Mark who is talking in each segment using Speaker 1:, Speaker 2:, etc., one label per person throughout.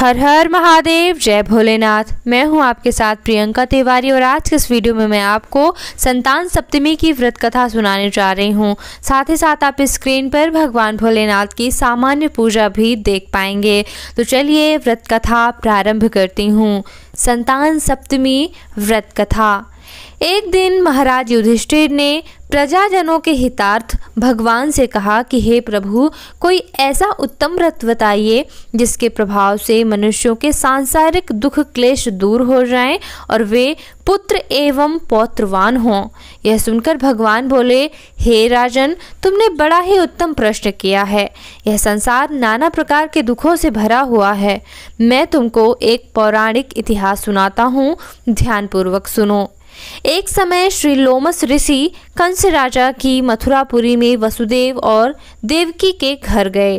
Speaker 1: हर हर महादेव जय भोलेनाथ मैं हूं आपके साथ प्रियंका तिवारी और आज के इस वीडियो में मैं आपको संतान सप्तमी की व्रत कथा सुनाने जा रही हूं साथ ही साथ आप स्क्रीन पर भगवान भोलेनाथ की सामान्य पूजा भी देख पाएंगे तो चलिए व्रत कथा प्रारंभ करती हूं संतान सप्तमी व्रत कथा एक दिन महाराज युधिष्ठिर ने प्रजाजनों के हितार्थ भगवान से कहा कि हे प्रभु कोई ऐसा उत्तम व्रत बताइए जिसके प्रभाव से मनुष्यों के सांसारिक दुख क्लेश दूर हो जाएं और वे पुत्र एवं पौत्रवान हों यह सुनकर भगवान बोले हे राजन तुमने बड़ा ही उत्तम प्रश्न किया है यह संसार नाना प्रकार के दुखों से भरा हुआ है मैं तुमको एक पौराणिक इतिहास सुनाता हूँ ध्यानपूर्वक सुनो एक समय श्री लोमस ऋषि कंस राजा की मथुरापुरी में वसुदेव और देवकी के घर गए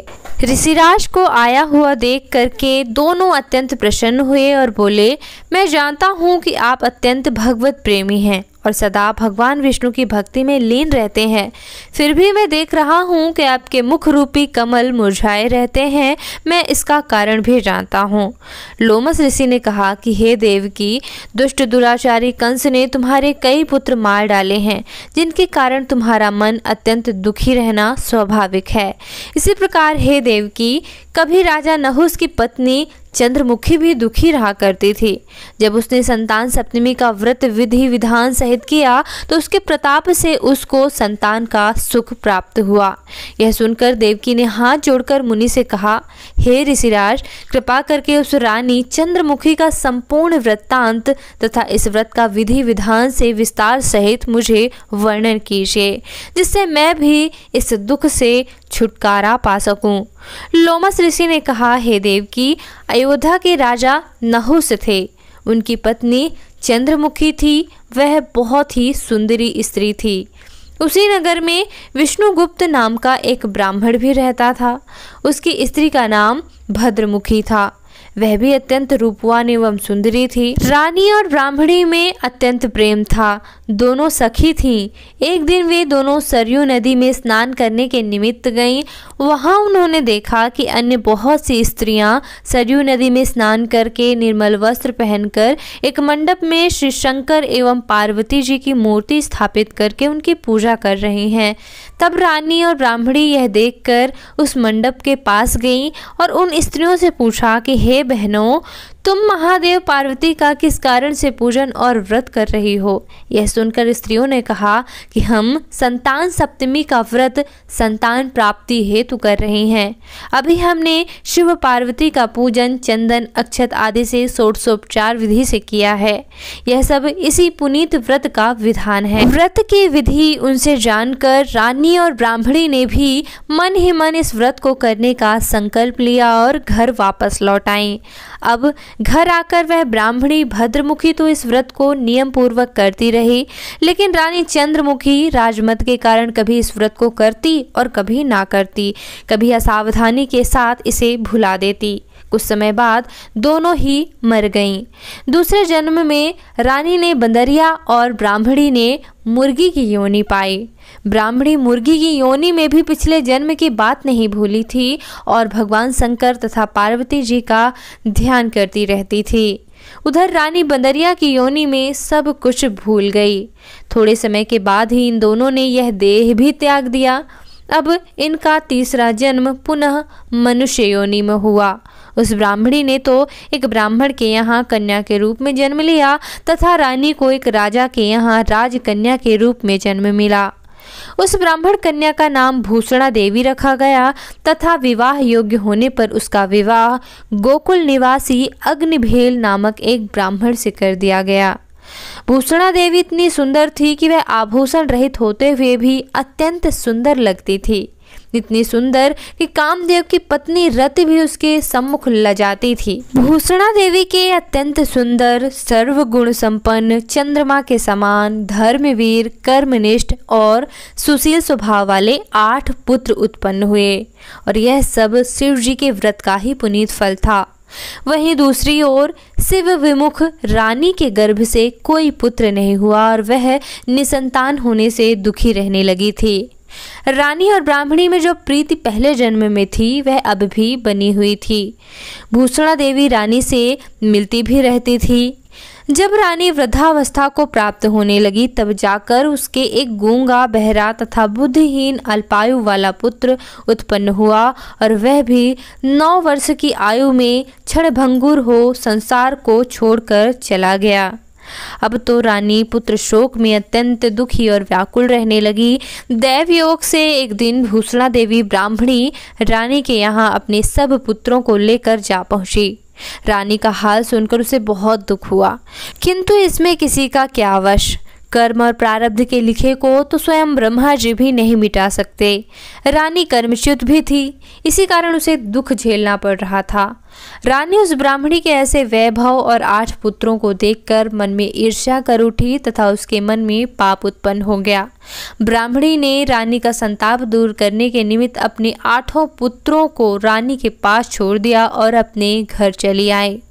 Speaker 1: ऋषिराज को आया हुआ देख करके दोनों अत्यंत प्रसन्न हुए और बोले मैं जानता हूँ कि आप अत्यंत भगवत प्रेमी हैं और सदा भगवान विष्णु की भक्ति में लीन रहते हैं फिर भी मैं देख रहा हूँ कि आपके मुख रूपी कमल मुरझाए रहते हैं मैं इसका कारण भी जानता हूँ लोमस ऋषि ने कहा कि हे देव की दुष्ट दुराचारी कंस ने तुम्हारे कई पुत्र मार डाले हैं जिनके कारण तुम्हारा मन अत्यंत दुखी रहना स्वाभाविक है इसी प्रकार हे देव की कभी राजा नहुस की पत्नी चंद्रमुखी भी दुखी रहा करती थी जब उसने संतान सप्तमी का व्रत विधि विधान सहित किया तो उसके प्रताप से उसको संतान का सुख प्राप्त हुआ यह सुनकर देवकी ने हाथ जोड़कर मुनि से कहा हे ऋषिराज कृपा करके उस रानी चंद्रमुखी का संपूर्ण वृत्तांत तथा इस व्रत का विधि विधान से विस्तार सहित मुझे वर्णन कीजिए जिससे मैं भी इस दुख से छुटकारा पा सकूं। लोमस ऋषि ने कहा हे देवकी अयोध्या के राजा नहुस थे उनकी पत्नी चंद्रमुखी थी वह बहुत ही सुंदरी स्त्री थी उसी नगर में विष्णुगुप्त नाम का एक ब्राह्मण भी रहता था उसकी स्त्री का नाम भद्रमुखी था वह भी अत्यंत रूपवान एवं सुंदरी थी रानी और ब्राह्मणी में अत्यंत प्रेम था दोनों सखी थीं एक दिन वे दोनों सरयू नदी में स्नान करने के निमित्त गईं वहां उन्होंने देखा कि अन्य बहुत सी स्त्रियां सरयू नदी में स्नान करके निर्मल वस्त्र पहनकर एक मंडप में श्री शंकर एवं पार्वती जी की मूर्ति स्थापित करके उनकी पूजा कर रही हैं तब रानी और ब्राह्मणी यह देखकर उस मंडप के पास गईं और उन स्त्रियों से पूछा कि हे बहनों तुम महादेव पार्वती का किस कारण से पूजन और व्रत कर रही हो यह सुनकर स्त्रियों ने कहा कि हम संतान सप्तमी का व्रत संतान प्राप्ति हेतु कर रहे हैं अभी हमने शिव पार्वती का पूजन चंदन अक्षत आदि से सोपचार विधि से किया है यह सब इसी पुनीत व्रत का विधान है व्रत की विधि उनसे जानकर रानी और ब्राह्मणी ने भी मन ही मन इस व्रत को करने का संकल्प लिया और घर वापस लौट आई अब घर आकर वह ब्राह्मणी भद्रमुखी तो इस व्रत को नियम पूर्वक करती रही लेकिन रानी चंद्रमुखी राजमत के कारण कभी इस व्रत को करती और कभी ना करती कभी असावधानी के साथ इसे भुला देती कुछ समय बाद दोनों ही मर गईं। दूसरे जन्म में रानी ने बंदरिया और ब्राह्मणी ने मुर्गी की योनी पाई ब्राह्मणी मुर्गी की योनि में भी पिछले जन्म की बात नहीं भूली थी और भगवान शंकर तथा पार्वती जी का ध्यान करती रहती थी उधर रानी बंदरिया की योनि में सब कुछ भूल गई थोड़े समय के बाद ही इन दोनों ने यह देह भी त्याग दिया अब इनका तीसरा जन्म पुनः मनुष्य योनि में हुआ उस ब्राह्मणी ने तो एक ब्राह्मण के यहाँ कन्या के रूप में जन्म लिया तथा रानी को एक राजा के यहाँ राजकन्या के रूप में जन्म मिला उस ब्राह्मण कन्या का नाम भूषणा देवी रखा गया तथा विवाह योग्य होने पर उसका विवाह गोकुल निवासी अग्निभेल नामक एक ब्राह्मण से कर दिया गया भूषणा देवी इतनी सुंदर थी कि वह आभूषण रहित होते हुए भी अत्यंत सुंदर लगती थी इतनी सुंदर कि कामदेव की पत्नी रत भी उसके सम्मुख ल जाती थी भूषणा देवी के अत्यंत सुंदर सर्वगुण संपन्न चंद्रमा के समान धर्मवीर कर्मनिष्ठ और सुशील स्वभाव वाले आठ पुत्र उत्पन्न हुए और यह सब शिव जी के व्रत का ही पुनीत फल था वहीं दूसरी ओर शिव विमुख रानी के गर्भ से कोई पुत्र नहीं हुआ और वह निसंतान होने से दुखी रहने लगी थी रानी और ब्राह्मणी में जो प्रीति पहले जन्म में थी वह अब भी बनी हुई थी भूषणा देवी रानी से मिलती भी रहती थी जब रानी वृद्धावस्था को प्राप्त होने लगी तब जाकर उसके एक गूंगा बहरा तथा बुद्धिहीन अल्पायु वाला पुत्र उत्पन्न हुआ और वह भी नौ वर्ष की आयु में क्षणभंगुर हो संसार को छोड़कर चला गया अब तो रानी पुत्र शोक में अत्यंत दुखी और व्याकुल रहने लगी दैव योग से एक दिन भूसला देवी ब्राह्मणी रानी के यहाँ अपने सब पुत्रों को लेकर जा पहुंची रानी का हाल सुनकर उसे बहुत दुख हुआ किंतु इसमें किसी का क्या वश कर्म और प्रारब्ध के लिखे को तो स्वयं ब्रह्मा जी भी नहीं मिटा सकते रानी कर्मच्युत भी थी इसी कारण उसे दुख झेलना पड़ रहा था रानी उस ब्राह्मणी के ऐसे वैभव और आठ पुत्रों को देखकर मन में ईर्ष्या कर उठी तथा उसके मन में पाप उत्पन्न हो गया ब्राह्मणी ने रानी का संताप दूर करने के निमित्त अपने आठों पुत्रों को रानी के पास छोड़ दिया और अपने घर चली आई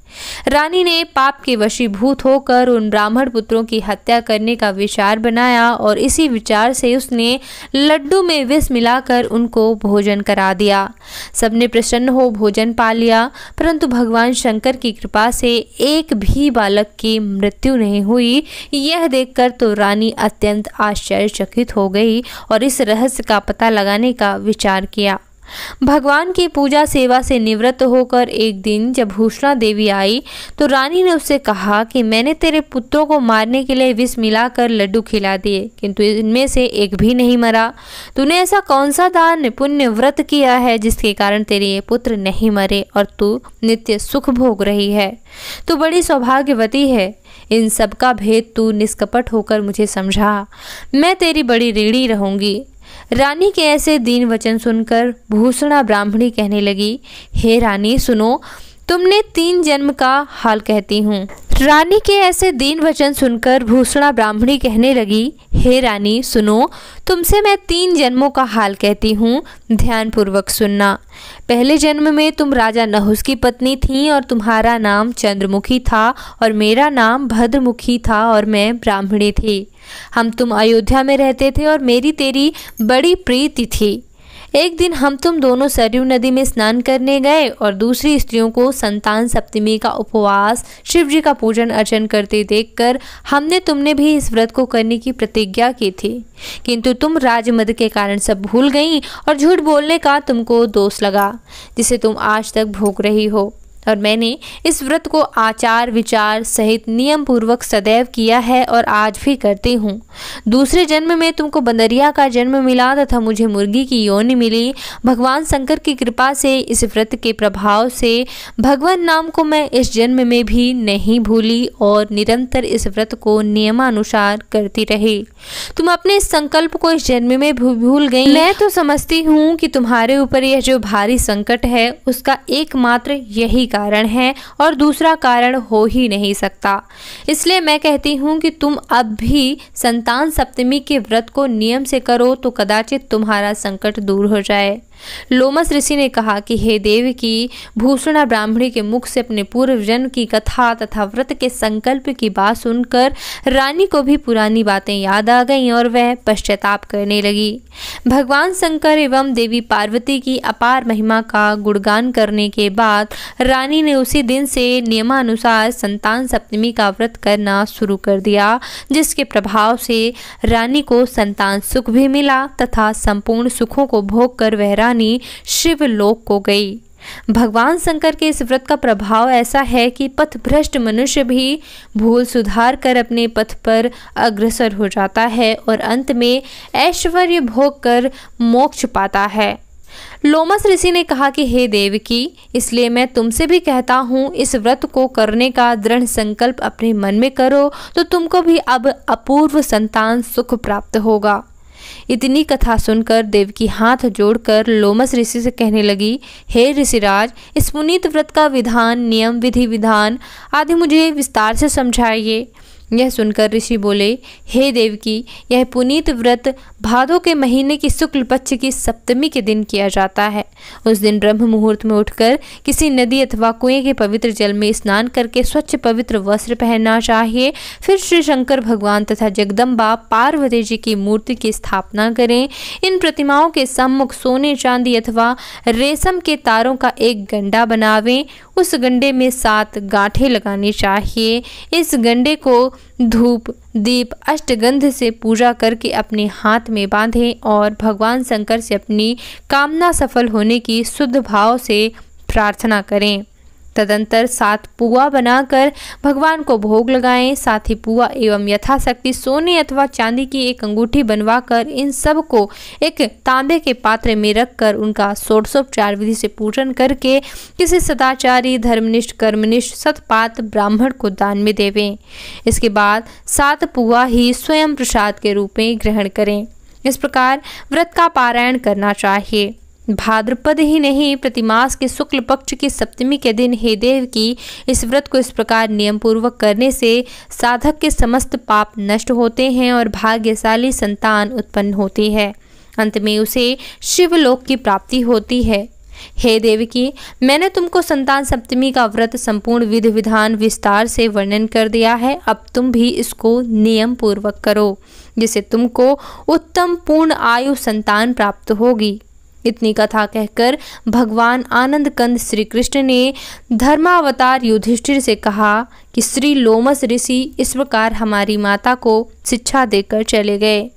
Speaker 1: रानी ने पाप के वशीभूत होकर उन ब्राह्मण पुत्रों की हत्या करने का विचार बनाया और इसी विचार से उसने लड्डू में विष मिलाकर उनको भोजन करा दिया सबने प्रसन्न हो भोजन पा लिया परंतु भगवान शंकर की कृपा से एक भी बालक की मृत्यु नहीं हुई यह देखकर तो रानी अत्यंत आश्चर्यचकित हो गई और इस रहस्य का पता लगाने का विचार किया भगवान की पूजा सेवा से निवृत्त होकर एक दिन जब भूषणा देवी आई तो रानी ने उससे कहा कि मैंने तेरे पुत्रों को मारने के लिए विष मिलाकर लड्डू खिला दिए किंतु इनमें से एक भी नहीं मरा तूने ऐसा कौन सा दान पुण्य व्रत किया है जिसके कारण तेरे ये पुत्र नहीं मरे और तू नित्य सुख भोग रही है तू बड़ी सौभाग्यवती है इन सबका भेद तू निष्कपट होकर मुझे समझा मैं तेरी बड़ी रीढ़ी रहूंगी रानी के ऐसे दीन वचन सुनकर भूषणा ब्राह्मणी कहने लगी हे रानी सुनो तुमने तीन जन्म का हाल कहती हूँ रानी के ऐसे दीन वचन सुनकर भूषणा ब्राह्मणी कहने लगी हे रानी सुनो तुमसे मैं तीन जन्मों का हाल कहती हूँ ध्यानपूर्वक सुनना पहले जन्म में तुम राजा नहुस की पत्नी थी और तुम्हारा नाम चंद्रमुखी था और मेरा नाम भद्रमुखी था और मैं ब्राह्मणी थी हम तुम अयोध्या में रहते थे और मेरी तेरी बड़ी प्रीति थी एक दिन हम तुम दोनों सरयू नदी में स्नान करने गए और दूसरी स्त्रियों को संतान सप्तमी का उपवास शिव जी का पूजन अर्चन करते देखकर हमने तुमने भी इस व्रत को करने की प्रतिज्ञा की थी किंतु तुम राजमद के कारण सब भूल गई और झूठ बोलने का तुमको दोष लगा जिसे तुम आज तक भोग रही हो और मैंने इस व्रत को आचार विचार सहित नियम पूर्वक सदैव किया है और आज भी करती हूँ दूसरे जन्म में तुमको बंदरिया का जन्म मिला तथा मुझे मुर्गी की योनि मिली भगवान शंकर की कृपा से इस व्रत के प्रभाव से भगवान नाम को मैं इस जन्म में भी नहीं भूली और निरंतर इस व्रत को नियमानुसार करती रही तुम अपने इस संकल्प को इस जन्म में भूल गई मैं तो समझती हूँ कि तुम्हारे ऊपर यह जो भारी संकट है उसका एकमात्र यही कारण है और दूसरा कारण हो ही नहीं सकता इसलिए मैं कहती हूँ कि तुम अब भी संतान सप्तमी के व्रत को नियम से करो तो कदाचित तुम्हारा संकट दूर हो जाए लोमस ऋषि ने कहा कि हे देव की भूषणा ब्राह्मणी के मुख से अपने पूर्व जन्म की कथा तथा व्रत के संकल्प की बात सुनकर रानी को भी पुरानी बातें याद आ गईं और वह पश्चाताप करने लगी भगवान शंकर एवं देवी पार्वती की अपार महिमा का गुणगान करने के बाद रानी ने उसी दिन से नियमानुसार संतान सप्तमी का व्रत करना शुरू कर दिया जिसके प्रभाव से रानी को संतान सुख भी मिला तथा संपूर्ण सुखों को भोग कर वह रानी शिवलोक को गई भगवान शंकर के इस व्रत का प्रभाव ऐसा है कि पथ भ्रष्ट मनुष्य भी भूल सुधार कर अपने पथ पर अग्रसर हो जाता है और अंत में ऐश्वर्य भोग कर मोक्ष पाता है लोमस ऋषि ने कहा कि हे देव की इसलिए मैं तुमसे भी कहता हूँ इस व्रत को करने का दृढ़ संकल्प अपने मन में करो तो तुमको भी अब अपूर्व संतान सुख प्राप्त होगा इतनी कथा सुनकर देवकी हाथ जोड़कर लोमस ऋषि से कहने लगी हे ऋषिराज इस पुनीत व्रत का विधान नियम विधि विधान आदि मुझे विस्तार से समझाइए यह सुनकर ऋषि बोले हे देव की यह पुनीत व्रत भादो के महीने की शुक्ल पक्ष की सप्तमी के दिन किया जाता है उस दिन ब्रह्म मुहूर्त में उठकर किसी नदी अथवा कुएं के पवित्र जल में स्नान करके स्वच्छ पवित्र वस्त्र पहनना चाहिए फिर श्री शंकर भगवान तथा जगदम्बा पार्वती जी की मूर्ति की स्थापना करें इन प्रतिमाओं के सम्मुख सोने चांदी अथवा रेशम के तारों का एक गंडा बनावें उस गंडे में सात गांठें लगानी चाहिए इस गंडे को धूप दीप अष्टगंध से पूजा करके अपने हाथ में बांधें और भगवान शंकर से अपनी कामना सफल होने की शुद्ध भाव से प्रार्थना करें तदंतर सात पुआ बनाकर भगवान को भोग लगाएं साथ ही पुआ एवं यथाशक्ति सोने अथवा चांदी की एक अंगूठी बनवाकर इन सब को एक तांबे के पात्र में रखकर उनका षोडशोपचार विधि से पूजन करके किसी सदाचारी धर्मनिष्ठ कर्मनिष्ठ सतपात ब्राह्मण को दान में देवें इसके बाद सात पुआ ही स्वयं प्रसाद के रूप में ग्रहण करें इस प्रकार व्रत का पारायण करना चाहिए भाद्रपद ही नहीं प्रतिमास के शुक्ल पक्ष की सप्तमी के दिन हे देव की इस व्रत को इस प्रकार नियम पूर्वक करने से साधक के समस्त पाप नष्ट होते हैं और भाग्यशाली संतान उत्पन्न होती है अंत में उसे शिवलोक की प्राप्ति होती है हे देवकी मैंने तुमको संतान सप्तमी का व्रत संपूर्ण विधि विधान विस्तार से वर्णन कर दिया है अब तुम भी इसको नियम पूर्वक करो जिससे तुमको उत्तम पूर्ण आयु संतान प्राप्त होगी इतनी कथा कहकर भगवान आनंद कंद श्री कृष्ण ने धर्मावतार युधिष्ठिर से कहा कि श्री लोमस ऋषि इस प्रकार हमारी माता को शिक्षा देकर चले गए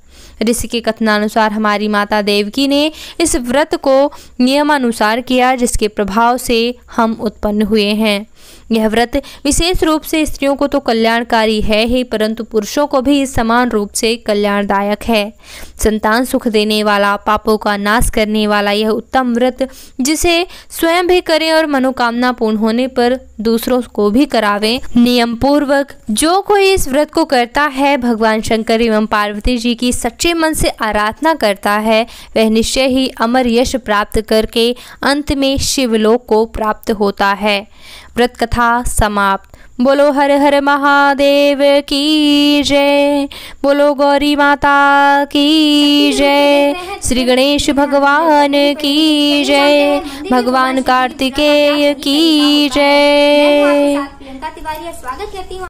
Speaker 1: ऋषि के कथनानुसार हमारी माता देवकी ने इस व्रत को नियमानुसार किया जिसके प्रभाव से हम उत्पन्न हुए हैं यह व्रत विशेष रूप से स्त्रियों को तो कल्याणकारी है ही परंतु पुरुषों को भी समान रूप से कल्याणदायक है संतान सुख देने वाला पापों का नाश करने वाला यह उत्तम व्रत जिसे स्वयं भी करें और मनोकामना पूर्ण होने पर दूसरों को भी करावें नियम पूर्वक जो कोई इस व्रत को करता है भगवान शंकर एवं पार्वती जी की सच्चे मन से आराधना करता है वह निश्चय ही अमर यश प्राप्त करके अंत में शिवलोक को प्राप्त होता है व्रत कथा समाप्त बोलो हर हर महादेव की जय बोलो गौरी माता की जय श्री गणेश भगवान की जय भगवान कार्तिकेय की जय स्वागत करती हूँ